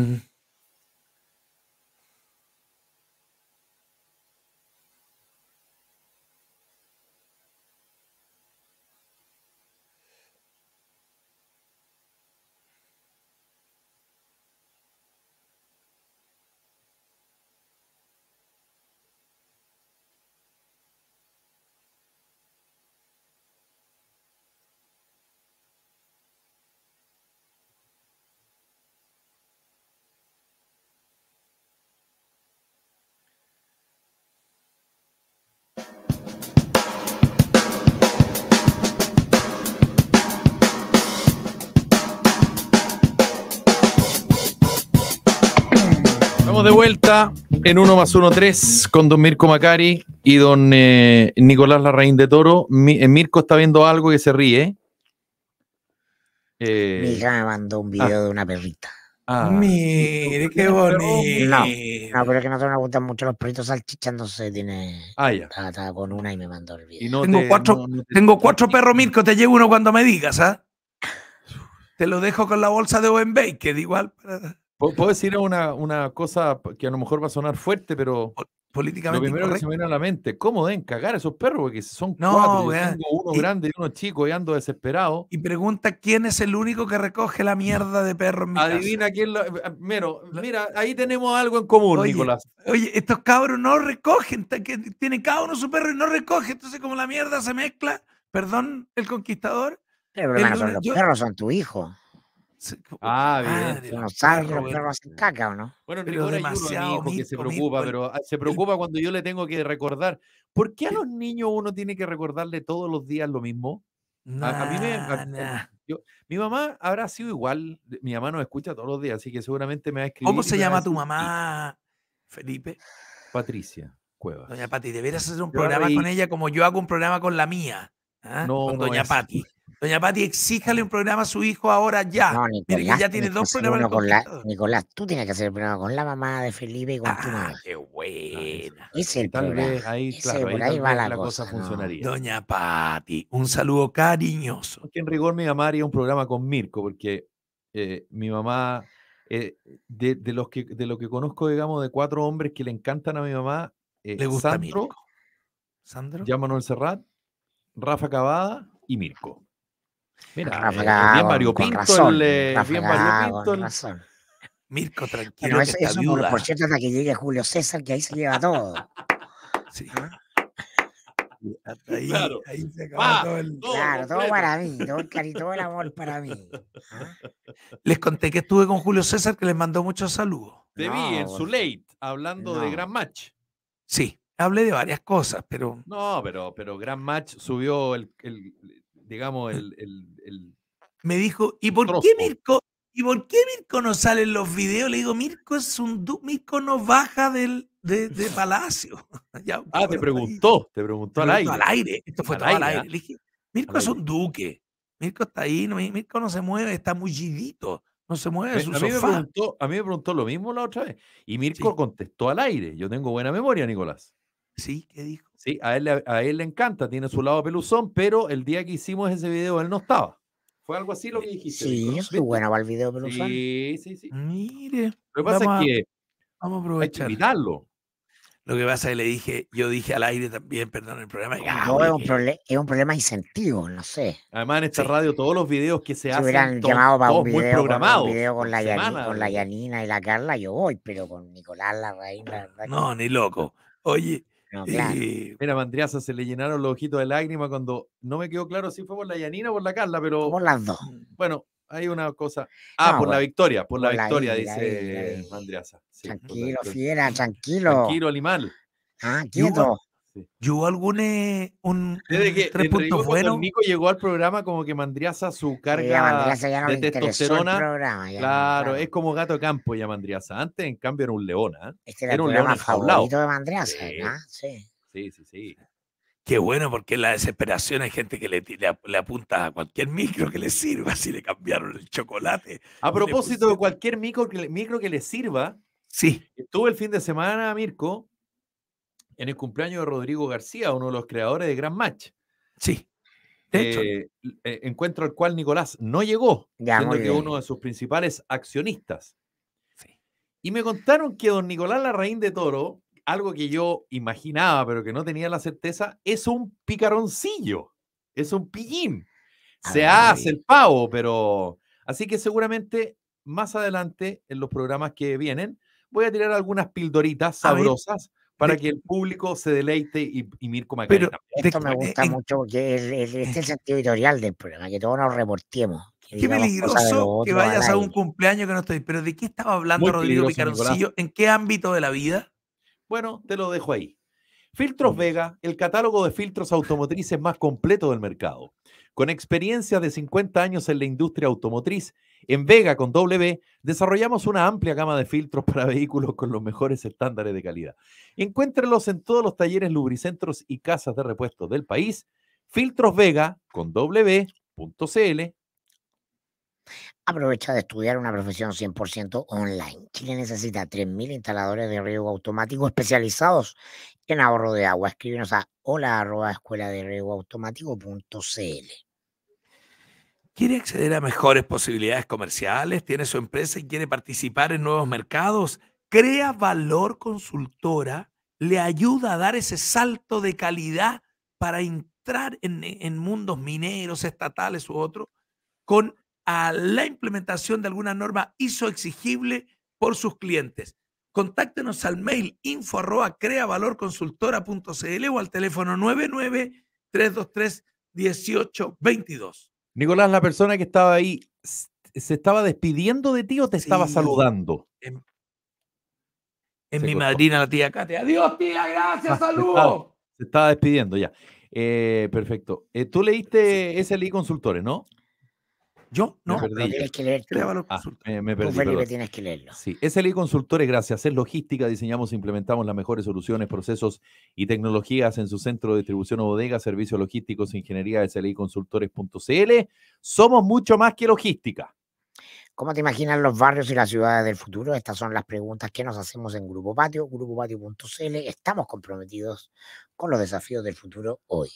[SPEAKER 1] de vuelta en 1 más 1, 3 con don Mirko Macari y don eh, Nicolás Larraín de Toro. Eh, Mirko está viendo algo que se ríe. Eh, Mi me mandó un video ah. de una perrita. Ah,
[SPEAKER 2] Mire, qué bonito. No, pero es que no nos gustan mucho los perritos salchichas, tiene. Ah, ya. Estaba, con una y me mandó el video. tengo, cuatro, tengo
[SPEAKER 3] cuatro perros,
[SPEAKER 1] Mirko, te llevo uno cuando me digas, ¿ah? [LAUGHS] Te lo dejo con la bolsa de Owen Bake, igual. Para... Puedo decir una, una cosa que a lo mejor va a sonar fuerte, pero políticamente. Lo primero que se me viene a la mente, ¿cómo deben cagar esos perros? Porque son cuatro, uno grande y uno chico y ando desesperado. Y pregunta quién es el único que recoge la mierda de perro. Adivina quién lo. Eh, mero, mira, ahí tenemos
[SPEAKER 3] algo en común, Nicolás. Oye, estos cabros no recogen, que tienen cada uno su perro y no recoge. Entonces, como la mierda se mezcla, perdón, el conquistador.
[SPEAKER 2] Pero, los perros
[SPEAKER 1] son tu hijo.
[SPEAKER 2] Ah, ah, bien. Bueno, pues, no?
[SPEAKER 1] Bueno, se preocupa, pero ah, se preocupa cuando yo le tengo que recordar. ¿Por qué a los niños uno tiene que recordarle todos los días lo mismo? a, mí mi mamá habrá sido igual. Mi mamá nos escucha todos los días, así que seguramente me ha escrito. ¿Cómo se llama tu mamá, Felipe? Patricia Cuevas.
[SPEAKER 3] Doña Pati, deberías hacer un programa con ella como yo hago un programa con la mía. ¿ah? No, con Doña Pati. Doña Pati, exíjale un programa a su hijo ahora ya. Nicolás, ya tiene dos programas. Nicolás,
[SPEAKER 2] tú tienes que hacer el programa con la mamá de Felipe y con ah, tu madre.
[SPEAKER 3] ¡Qué buena!
[SPEAKER 2] Y es el tal programa. Vez ahí, claro, va la, cosa. funcionaría.
[SPEAKER 1] Doña Pati, un saludo cariñoso. en rigor mi mamá haría un programa con Mirko, porque eh, mi mamá, eh, de, de, los que, de lo que conozco, digamos, de cuatro hombres que le encantan a mi mamá, eh, le gusta Sandro, Mirko. Sandro. el Serrat, Rafa Cavada y Mirko. Mira, eh, eh, bien Mario el. Eh, bien
[SPEAKER 3] Mirko, tranquilo.
[SPEAKER 2] Pero eso, es por, cierto, hasta que llegue Julio César, que ahí se lleva todo.
[SPEAKER 3] sí. ahí, claro. se todo el. claro, todo para mí, todo el cariño,
[SPEAKER 1] todo el amor para mí.
[SPEAKER 2] Les conté que
[SPEAKER 3] estuve con Julio César, que les mandó muchos saludos. Te vi en su
[SPEAKER 1] late, hablando de Gran Match. Sí,
[SPEAKER 3] hablé de varias cosas, pero.
[SPEAKER 1] No, pero, pero Gran Match subió el, digamos, el... el,
[SPEAKER 3] me dijo, ¿y por qué Mirko?
[SPEAKER 1] ¿Y por qué Mirko
[SPEAKER 3] no sale en los videos? Le digo, Mirko es un duque, Mirko no baja del, de, [LAUGHS] Palacio.
[SPEAKER 1] [LAUGHS] ah, te preguntó, te preguntó al aire. Al aire, esto fue todo al aire. Le
[SPEAKER 3] dije, Mirko
[SPEAKER 1] es un duque. Mirko está ahí, Mirko no se mueve, está mullidito, no se mueve su a mí Me preguntó, a mí me preguntó lo mismo la otra vez. Y Mirko contestó al aire. Yo tengo buena memoria, Nicolás. Sí, ¿qué dijo? Sí, a él, a él le encanta, tiene su lado peluzón, pero el día que hicimos ese video él no estaba. Fue algo así lo que eh, dijiste. Sí, ¿no? bueno para el video peluzón. Sí, sí, sí. Mire. Lo que pasa es que vamos a aprovechar. Lo que pasa es que le dije, yo dije al aire también, perdón, el programa. Ah, es,
[SPEAKER 2] un es un problema de incentivo, no sé.
[SPEAKER 1] Además, en esta radio, todos los videos que se, se hacen. hubieran llamado para un video, con, con la, Yanina, con la Yanina y la Carla, yo voy, pero con
[SPEAKER 2] Nicolás la verdad.
[SPEAKER 3] No, ni loco.
[SPEAKER 1] Oye, Mira, Mandriaza, se le llenaron los ojitos de lágrimas cuando no me quedó claro si fue por la Yanina o por la Carla, pero. Por las dos. Mm, bueno, hay una cosa. Ah, ah por la victoria, por, la, victoria, dice Mandriaza. tranquilo, fiera, tranquilo. Tranquilo, animal. Ah, yo algún eh, un, tres puntos buenos? llegó al programa como que Mandriaza su carga de claro, es como gato campo ya Mandriaza. Antes, en cambio, era un león. ¿ah? Este era, un león jaulado
[SPEAKER 2] de
[SPEAKER 3] sí.
[SPEAKER 1] sí. Sí, sí, Qué bueno, porque en la desesperación hay gente que le,
[SPEAKER 3] apunta a cualquier micro que le sirva [LAUGHS] si le cambiaron el chocolate. A propósito
[SPEAKER 1] de cualquier micro que, le, micro que le sirva, sí. estuve el fin de semana, Mirko, en el cumpleaños de Rodrigo García, uno de los creadores de Gran Match. Sí. De hecho. Eh, eh, encuentro al cual Nicolás no llegó, ya, siendo que uno de sus principales accionistas. Sí. Y me contaron que don Nicolás Larraín de Toro, algo que yo imaginaba, pero que no tenía la certeza, es un picaroncillo, es un pillín. Se hace el pavo, pero... Así que seguramente más adelante en los programas que vienen voy a tirar algunas pildoritas sabrosas para que el público se deleite y, y Mirko Macarena. esto me gusta
[SPEAKER 2] mucho porque es, es, el [LAUGHS] sentido editorial del programa, que todos nos reportemos. qué peligroso que vayas a, un
[SPEAKER 3] cumpleaños que no estoy.
[SPEAKER 1] Pero ¿de qué estaba hablando Rodrigo Picaroncillo? ¿En qué ámbito de la vida? Bueno, te lo dejo ahí. Filtros Vega, el catálogo de filtros automotrices más completo del mercado. Con experiencia de 50 años en la industria automotriz en Vega con W desarrollamos una amplia gama de filtros para vehículos con los mejores estándares de calidad. Encuéntrenlos en todos los talleres, lubricentros y casas de repuestos del país. Filtros Vega con W.cl. Aprovecha de estudiar una profesión
[SPEAKER 2] 100% online. Chile necesita 3.000 instaladores de riego automático especializados en ahorro de agua. Escríbenos a hola de riego
[SPEAKER 3] ¿Quiere acceder a mejores posibilidades comerciales? ¿Tiene su empresa y quiere participar en nuevos mercados? Crea Valor Consultora le ayuda a dar ese salto de calidad para entrar en, mundos mineros, estatales u otros, con la implementación de alguna norma ISO exigible por sus clientes. Contáctenos al mail info arroba creavalorconsultora.cl o al teléfono 99 323 1822.
[SPEAKER 1] Nicolás, la persona que estaba ahí, ¿se estaba despidiendo de ti o te estaba saludando?
[SPEAKER 3] En, mi madrina, la tía Katia. Adiós, tía, gracias, ah, saludos.
[SPEAKER 1] Se, estaba despidiendo ya. Eh, perfecto. Eh, tú leíste ese SLI Consultores, ¿no? Yo no. Me perdí. Tienes que leer ah, tienes que leerlo. Sí, SLI Consultores, gracias. Es logística, diseñamos, implementamos las mejores soluciones, procesos y tecnologías en su centro de distribución o bodega, servicios logísticos, ingeniería, sliconsultores.cl. Somos mucho más que logística.
[SPEAKER 2] ¿Cómo te imaginas los barrios y las ciudades del futuro? Estas son las preguntas que nos hacemos en Grupo Patio, Grupo Patio.cl Estamos comprometidos con los desafíos del futuro hoy.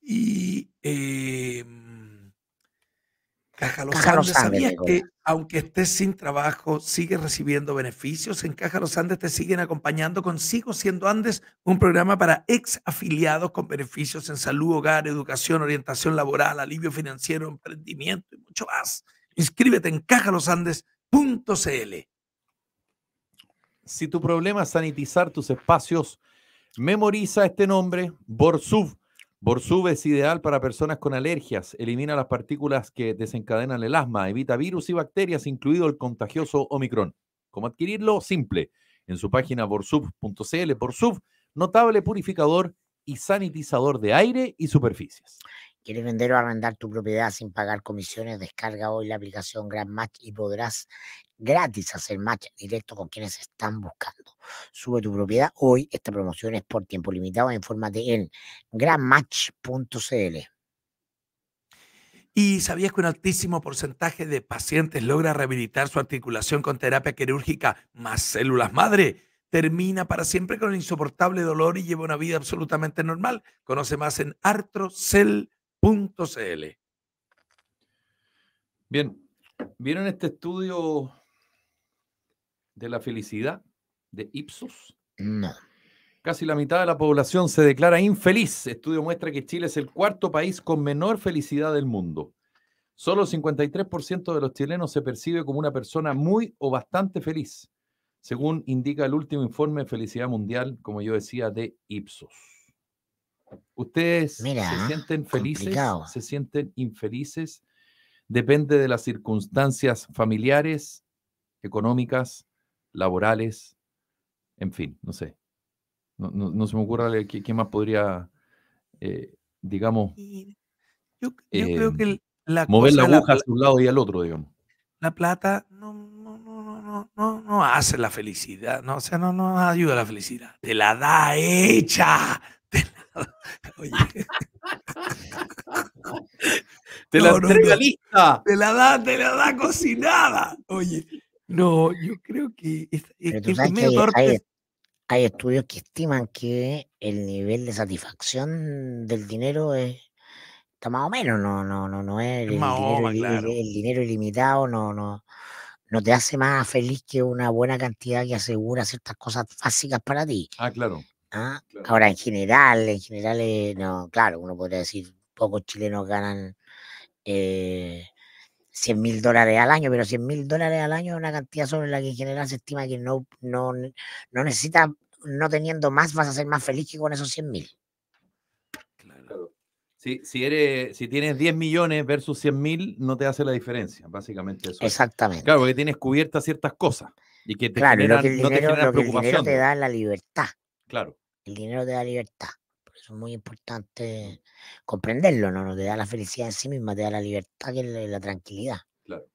[SPEAKER 3] Y eh... Caja Los Andes, que aunque estés sin trabajo, sigues recibiendo beneficios? En Caja Los Andes te siguen acompañando consigo, Siendo Andes, un programa para ex afiliados con beneficios en salud, hogar, educación, orientación laboral, alivio financiero, emprendimiento y mucho más. Inscríbete en
[SPEAKER 1] cajalosandes.cl. Si tu problema es sanitizar tus espacios, memoriza este nombre, Borsuf Borsub es ideal para personas con alergias. Elimina las partículas que desencadenan el asma. Evita virus y bacterias, incluido el contagioso Omicron. ¿Cómo adquirirlo? Simple. En su página borsub.cl. Borsub, notable purificador y sanitizador de aire y superficies. ¿Quieres vender o arrendar tu propiedad sin pagar comisiones? Descarga hoy la aplicación Gran Match
[SPEAKER 2] y podrás gratis hacer match directo con quienes están buscando. Sube tu propiedad hoy. Esta promoción es por tiempo limitado. en Infórmate en granmatch.cl.
[SPEAKER 3] ¿Y sabías que un altísimo porcentaje de pacientes logra rehabilitar su articulación con terapia quirúrgica más células madre? Termina para siempre con el insoportable dolor y lleva una vida absolutamente normal. Conoce más en artrocel.cl.
[SPEAKER 1] Bien, ¿vieron este estudio de la felicidad de Ipsos? No. Casi la mitad de la población se declara infeliz. Estudio muestra que Chile es el cuarto país con menor felicidad del mundo. Solo el 53% de los chilenos se percibe como una persona muy o bastante feliz, según indica el último informe de Felicidad Mundial, como yo decía, de Ipsos. ¿Ustedes se sienten felices? ¿Se sienten infelices? Depende de las circunstancias familiares, económicas, laborales, en fin, no sé. No, se me ocurre qué, más podría, eh, digamos... Yo, creo eh,
[SPEAKER 3] que la mover la aguja hacia
[SPEAKER 1] un lado y al otro, digamos.
[SPEAKER 3] La plata no, hace la felicidad, no, o sea, no, no ayuda a la felicidad. Te la da hecha. [LAUGHS] Te la, oye. la Te la da, te la da cocinada. Oye, no, yo creo que es, que
[SPEAKER 2] hay, estudios que estiman que el nivel de satisfacción del dinero es, está más o menos, no, no, no, no es, el, dinero, ilimitado, no, no, no te hace más feliz que una buena cantidad que asegura ciertas cosas básicas para ti. Ah, claro. ¿Ah? Ahora, en general, en general, eh, no, claro, uno podría decir, pocos chilenos ganan eh, 100 mil dólares al año, pero 100 mil dólares al año es una cantidad sobre la que en general se estima que no, no, no necesitas, no teniendo más, vas a ser más feliz que con esos 100 mil.
[SPEAKER 1] Claro. Si, eres, si tienes 10 millones versus 100 mil, no te hace la diferencia, básicamente. Eso Exactamente. Claro, porque tienes cubiertas ciertas cosas y que claro, generan, no te, lo que el dinero te
[SPEAKER 2] da la libertad. Claro. El dinero te da libertad es muy importante comprenderlo, ¿no? Te da la felicidad en sí misma, te da la libertad y la tranquilidad.
[SPEAKER 1] Claro.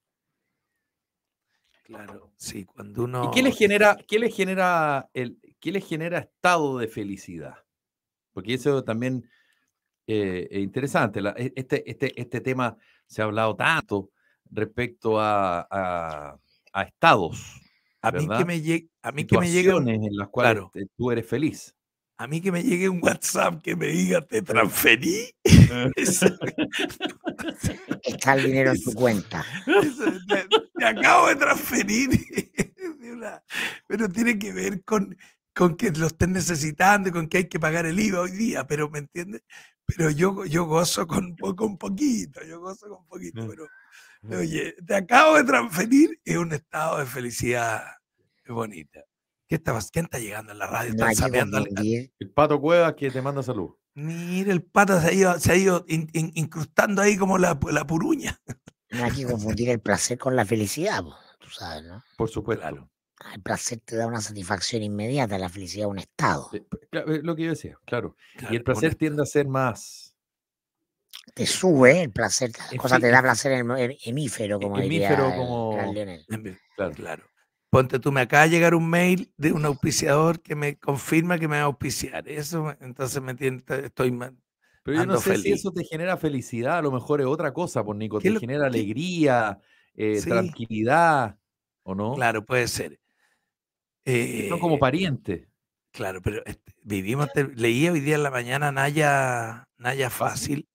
[SPEAKER 1] Claro, sí, cuando uno. ¿Y qué les genera, qué le genera, el, qué genera estado de felicidad? Porque eso también eh, es interesante. E, este, este, este tema se ha hablado tanto respecto a, a, estados. A mí que me, llegue, a mí que me en las cuales tú eres feliz. A mí que me llegue un WhatsApp que me diga, te transferí.
[SPEAKER 3] Ah. [LAUGHS] Está el dinero en su cuenta. Te, acabo de transferir. [LAUGHS] pero tiene que ver con, con que lo estén necesitando, y con que hay que pagar el IVA hoy día, pero ¿me entiendes? Pero yo, yo gozo con, con poquito, yo gozo con poquito, mm. pero mm. oye, te acabo de transferir,
[SPEAKER 1] es un estado de felicidad bonita.
[SPEAKER 3] ¿Qué ¿Quién está llegando
[SPEAKER 1] en la radio? El Pato cueva que te manda salud
[SPEAKER 3] Mira, el Pato se ha ido, incrustando ahí como la, puruña. No hay que confundir el placer con la
[SPEAKER 2] felicidad, tú sabes, ¿no?
[SPEAKER 1] Por supuesto. Ah,
[SPEAKER 2] el placer te da una satisfacción inmediata, la felicidad un estado.
[SPEAKER 1] lo que yo decía, claro. y el placer tiende a ser más.
[SPEAKER 2] Te sube el placer, la cosa te da placer
[SPEAKER 3] en el hemífero,
[SPEAKER 2] como como...
[SPEAKER 3] El, Claro, claro. Ponte tú, me acaba de llegar un mail de un auspiciador que me
[SPEAKER 1] confirma que me va a auspiciar. Eso, entonces me entiendo, estoy Pero yo no sé si eso te genera felicidad, a lo mejor es otra cosa, pues Nico. Te genera alegría, eh, tranquilidad, ¿o no?
[SPEAKER 3] Claro, puede ser.
[SPEAKER 1] no eh, como pariente.
[SPEAKER 3] Claro, pero este, vivimos, hoy día en la mañana Naya, Naya ¿Ah, Fácil,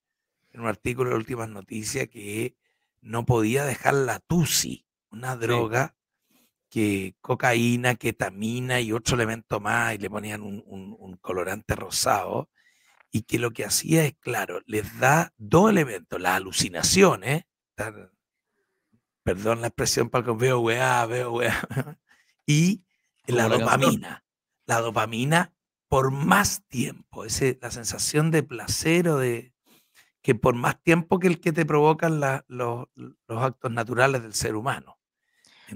[SPEAKER 3] en un artículo de Últimas Noticias, que no podía dejar la Tusi, una droga que cocaína, ketamina y otro elemento más, y le ponían un, colorante rosado, y que lo que hacía es, claro, les da dos elementos, las alucinaciones, perdón la expresión para que veo weá, veo [LAUGHS] y la dopamina, la dopamina por más tiempo, ese, la sensación de placer o de que por más tiempo que el que te provocan los actos naturales del ser humano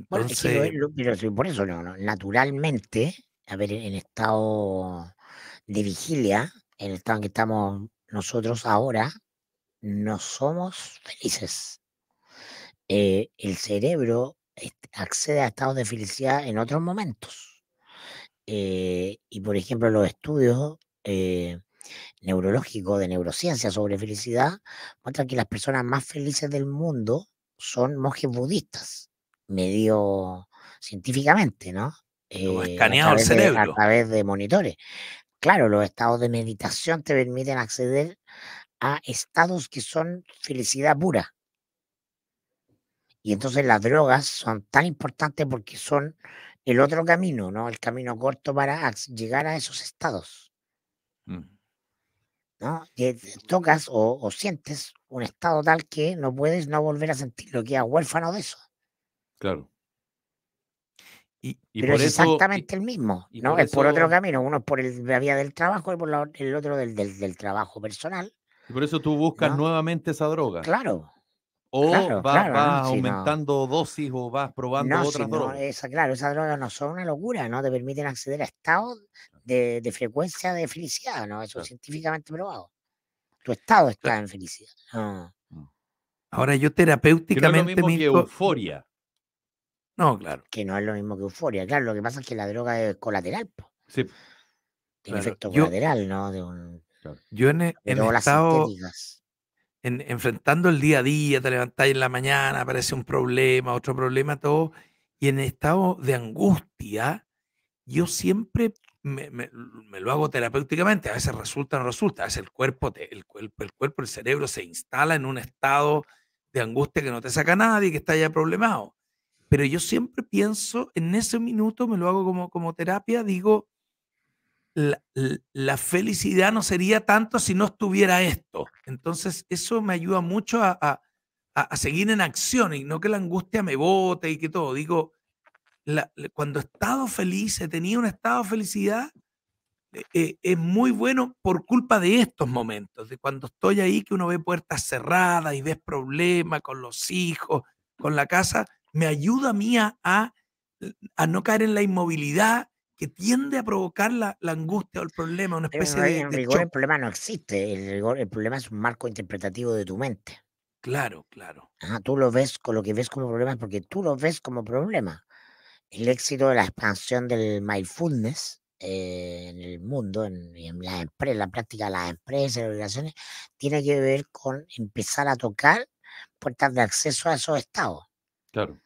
[SPEAKER 2] por eso naturalmente, en estado de vigilia, en el estado en que estamos nosotros ahora, no somos felices. Eh, el cerebro accede a estados de felicidad en otros momentos. Eh, y por ejemplo, los estudios eh, neurológicos de neurociencia sobre felicidad muestran que las personas más felices del mundo son monjes budistas medio científicamente, ¿no? Eh, escaneado a través de monitores. Claro, los estados de meditación te permiten acceder a estados que son felicidad pura. Y entonces las drogas son tan importantes porque son el otro camino, ¿no? El camino corto para llegar a esos estados. Mm. ¿No? Eh, tocas o, sientes un estado tal que no puedes no volver a sentirlo, es huérfano de eso. Claro. Y, pero es exactamente
[SPEAKER 1] el mismo, ¿no? es por otro
[SPEAKER 2] camino. Uno es por el, la vía del trabajo y por el otro del, trabajo personal.
[SPEAKER 1] Y por eso tú buscas nuevamente esa droga. Claro. O vas, aumentando dosis o vas probando otra
[SPEAKER 2] Esa, claro, esas drogas no son una locura, ¿no? Te permiten acceder a estados de, frecuencia de felicidad, ¿no? Eso es científicamente probado.
[SPEAKER 1] Tu estado está
[SPEAKER 2] en
[SPEAKER 3] felicidad. Ah. Mm. Ahora yo terapéuticamente... euforia.
[SPEAKER 2] No, claro. Que no es lo mismo que euforia. Claro, lo que pasa es que la droga es colateral. Sí. Tiene efecto colateral, ¿no? Yo en, el estado,
[SPEAKER 3] enfrentando el día a día, te levantás en la mañana, aparece un problema, otro problema, todo. Y en estado de angustia, yo siempre me, lo hago terapéuticamente, a veces resulta, no resulta, a veces el cuerpo, el, cuerpo, el cuerpo, el cerebro se instala en un estado de angustia que no te saca nadie, que está ya problemado. Pero yo siempre pienso, en ese minuto me lo hago como, terapia, digo, la, felicidad no sería tanto si no estuviera esto. Entonces, eso me ayuda mucho a, a, a seguir en acción y no que la angustia me bote y que todo. Digo, cuando he estado feliz, he tenido un estado de felicidad, eh, eh, es muy bueno por culpa de estos momentos, de cuando estoy ahí que uno ve puertas cerradas y ves problemas con los hijos, con la casa me ayuda a a, a no caer en la inmovilidad que tiende a provocar la, angustia o el problema, una especie de, el
[SPEAKER 2] problema no existe, el, problema es un marco interpretativo de tu mente.
[SPEAKER 3] Claro, claro.
[SPEAKER 2] tú lo ves con lo que ves como problema porque tú lo ves como problema. El éxito de la expansión del mindfulness en el mundo, en, la, la práctica de las empresas, las organizaciones, tiene que ver con empezar a tocar puertas de acceso a esos estados. Claro.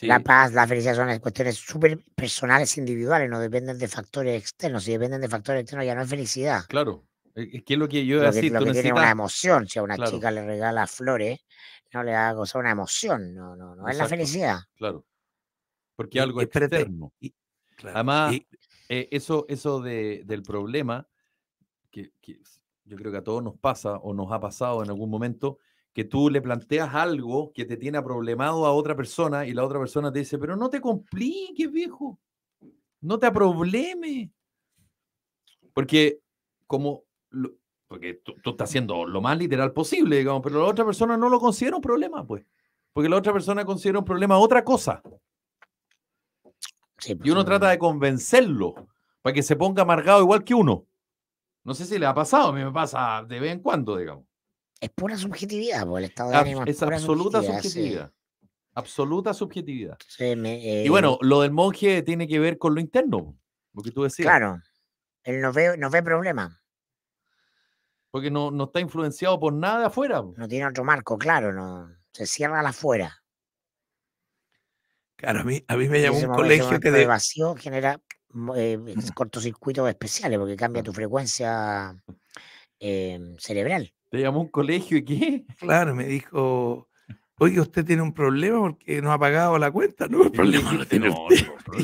[SPEAKER 2] La paz, la felicidad son cuestiones súper personales, individuales, no dependen de factores externos. Si dependen de factores externos ya no es felicidad.
[SPEAKER 1] Claro. Eh, qué es lo que yo he decir, lo que tiene una emoción.
[SPEAKER 2] Si a una chica le regala flores, no le da cosa una emoción.
[SPEAKER 1] No, no, no es la felicidad. Claro. Porque algo es externo. Además, eh, eso, eso de, del problema, que yo creo que a todos nos pasa o nos ha pasado en algún momento, que tú le planteas algo que te tiene problemado a otra persona y la otra persona te dice, pero no te compliques, viejo, no te aprobleme. Porque como, porque tú, estás haciendo lo más literal posible, digamos, pero la otra persona no lo considera un problema, pues. Porque la otra persona considera un problema otra cosa. y uno pues, trata de convencerlo para que se ponga amargado igual que uno. No sé si le ha pasado, a mí me pasa de vez en cuando, digamos. Es pura subjetividad, por el estado de Es, absoluta subjetividad. Absoluta subjetividad. Eh, y bueno, lo del monje tiene que ver con lo interno, lo que
[SPEAKER 2] tú decías. Claro, él no ve, no ve problema. Porque no, está influenciado por nada de afuera. No tiene otro marco, claro, no. Se cierra la afuera.
[SPEAKER 3] Claro, a mí, me llamó un colegio que de
[SPEAKER 2] vacío genera mm, eh, [LAUGHS] cortocircuitos especiales porque cambia ah. tu frecuencia Em,
[SPEAKER 3] cerebral. ¿Te llamó un colegio y qué? Claro, me dijo, oye, usted tiene un problema porque no ha pagado la cuenta. No, el problema lo tiene usted. El problema, lo tiene, usted, porque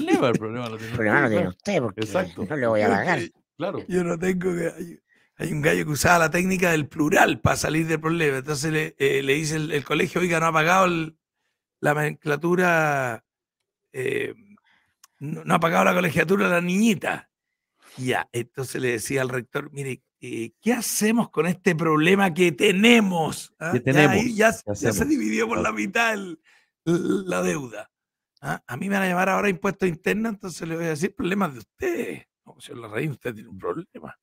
[SPEAKER 3] no le voy a pagar. Eh, claro. Yo no tengo que... Hay un gallo que usaba la técnica del plural para salir del problema. Entonces le, eh, dice el, colegio, oiga, no ha pagado la nomenclatura, em, no, ha pagado la colegiatura la niñita. Ya, entonces le decía al rector, mire, eh, ¿qué hacemos con este problema que tenemos? ¿Ah? ya, ahí ya, se dividió por ah. la mitad la deuda. ¿Ah? A mí me van a llamar ahora impuestos internos, entonces le voy a decir problemas de ustedes. la raíz usted tiene un problema.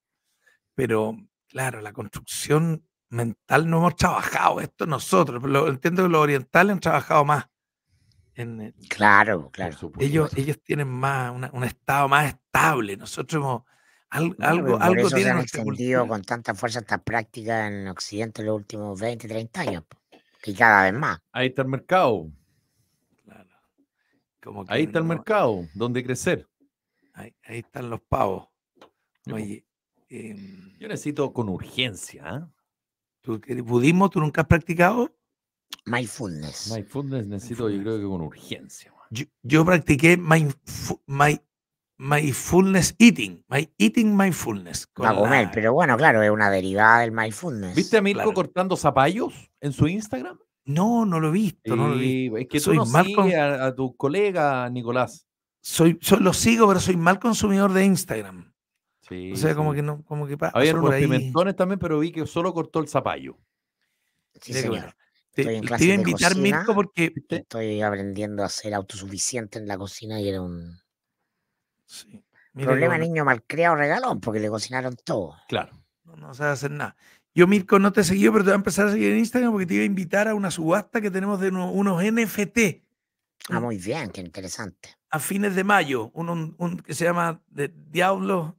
[SPEAKER 3] Pero, claro, la construcción mental no hemos trabajado esto nosotros. entiendo que los orientales han trabajado más. En claro,
[SPEAKER 2] claro. Ellos,
[SPEAKER 3] ellos tienen más, un estado más
[SPEAKER 1] estable. Nosotros hemos algo pues, por algo tiene se han extendido
[SPEAKER 2] con tanta fuerza esta práctica en Occidente en los últimos 20, 30 años. Y cada vez
[SPEAKER 1] más. Ahí está el mercado. Como ahí está el mercado, donde crecer. Ahí, están los pavos. yo em, necesito con urgencia. ¿ah? ¿Tú, ¿Budismo tú nunca has practicado? Mindfulness. Mindfulness
[SPEAKER 3] necesito, yo creo que con urgencia. Yo, practiqué my My fullness eating, my eating mindfulness.
[SPEAKER 2] Va a comer, pero bueno, claro, es una derivada del
[SPEAKER 3] mindfulness. ¿Viste a Mirko
[SPEAKER 1] cortando zapallos en su Instagram? No, no lo he visto, no Es que soy tú a, tu colega Nicolás. Soy, lo sigo, pero soy mal
[SPEAKER 3] consumidor de Instagram.
[SPEAKER 1] Sí, o sea, como que no, como que pasa. Había unos pimentones también, pero vi que solo cortó el zapallo. Sí, señor. Bueno. Te, te iba a invitar, Mirko, porque.
[SPEAKER 2] Estoy aprendiendo a ser autosuficiente en la cocina y era un
[SPEAKER 3] Sí. Problema niño
[SPEAKER 2] niño malcriado regalón, porque le cocinaron todo.
[SPEAKER 3] Claro, no, sabes hacer nada. Yo, Mirko, no te he seguido, pero te voy a empezar a seguir en Instagram porque te iba a invitar a una subasta que tenemos de unos, NFT. Ah, muy bien, qué interesante. A fines de mayo, que se llama The Diablo,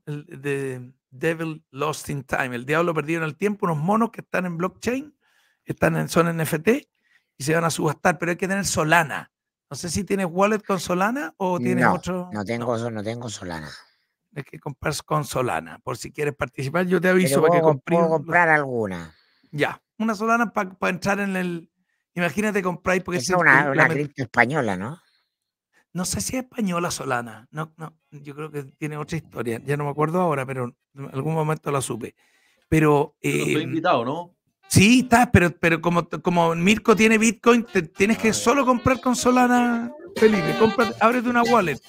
[SPEAKER 3] Devil Lost in Time, el Diablo Perdido en el Tiempo, unos monos que están en blockchain, están en, son NFT y se van a subastar, pero hay que tener Solana. No sé si tienes wallet con Solana o tienes otro. No tengo, no tengo Solana. Es que compras con Solana. Por si quieres participar, yo te aviso para que compres.
[SPEAKER 2] Puedo comprar alguna.
[SPEAKER 3] Ya, una Solana para entrar en el. Imagínate comprar porque es una, una cripto
[SPEAKER 2] española, ¿no?
[SPEAKER 3] No sé si es española Solana. No, no, yo creo que tiene otra historia. Ya no me acuerdo ahora, pero en algún momento la supe. Pero. Eh, estoy em invitado, ¿no? Sí, está, pero, pero como, como Mirko tiene Bitcoin, te tienes que solo comprar con Solana. Felipe, cómprate, ábrete una wallet.